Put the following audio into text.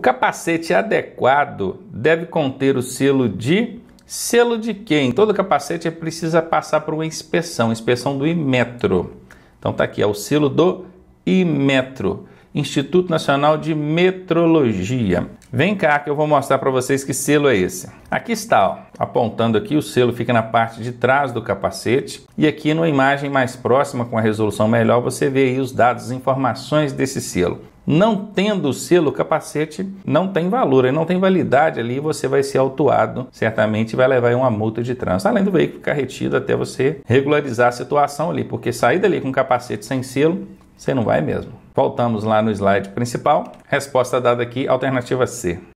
capacete adequado deve conter o selo de selo de quem? Todo capacete precisa passar por uma inspeção, inspeção do Imetro. Então tá aqui, é o selo do Imetro. Instituto Nacional de Metrologia. Vem cá que eu vou mostrar para vocês que selo é esse. Aqui está, ó, apontando aqui, o selo fica na parte de trás do capacete e aqui numa imagem mais próxima com a resolução melhor você vê aí os dados, e informações desse selo. Não tendo o selo, o capacete não tem valor, não tem validade ali, você vai ser autuado, certamente vai levar uma multa de trânsito, além do veículo ficar retido até você regularizar a situação ali, porque sair dali com capacete sem selo, você não vai mesmo. Voltamos lá no slide principal. Resposta dada aqui, alternativa C.